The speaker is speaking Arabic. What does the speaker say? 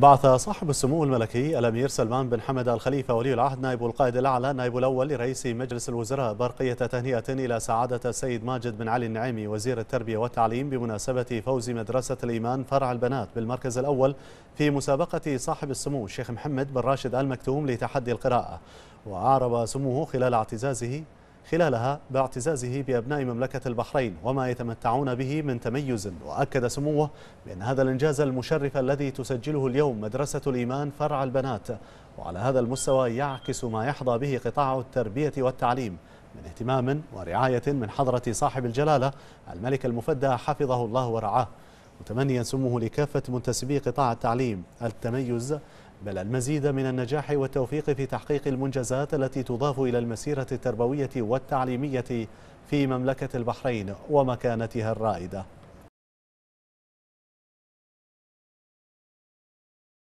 بعث صاحب السمو الملكي الامير سلمان بن حمد الخليفه ولي العهد نائب القائد الاعلى نائب الاول لرئيس مجلس الوزراء برقيه تهنئه الى سعاده السيد ماجد بن علي النعيمي وزير التربيه والتعليم بمناسبه فوز مدرسه الايمان فرع البنات بالمركز الاول في مسابقه صاحب السمو الشيخ محمد بن راشد المكتوم لتحدي القراءه واعرب سموه خلال اعتزازه خلالها باعتزازه بأبناء مملكة البحرين وما يتمتعون به من تميز وأكد سموه بأن هذا الإنجاز المشرف الذي تسجله اليوم مدرسة الإيمان فرع البنات وعلى هذا المستوى يعكس ما يحظى به قطاع التربية والتعليم من اهتمام ورعاية من حضرة صاحب الجلالة الملك المفدى حفظه الله ورعاه متمنيا سموه لكافة منتسبي قطاع التعليم التميز بل المزيد من النجاح والتوفيق في تحقيق المنجزات التي تضاف إلى المسيرة التربوية والتعليمية في مملكة البحرين ومكانتها الرائدة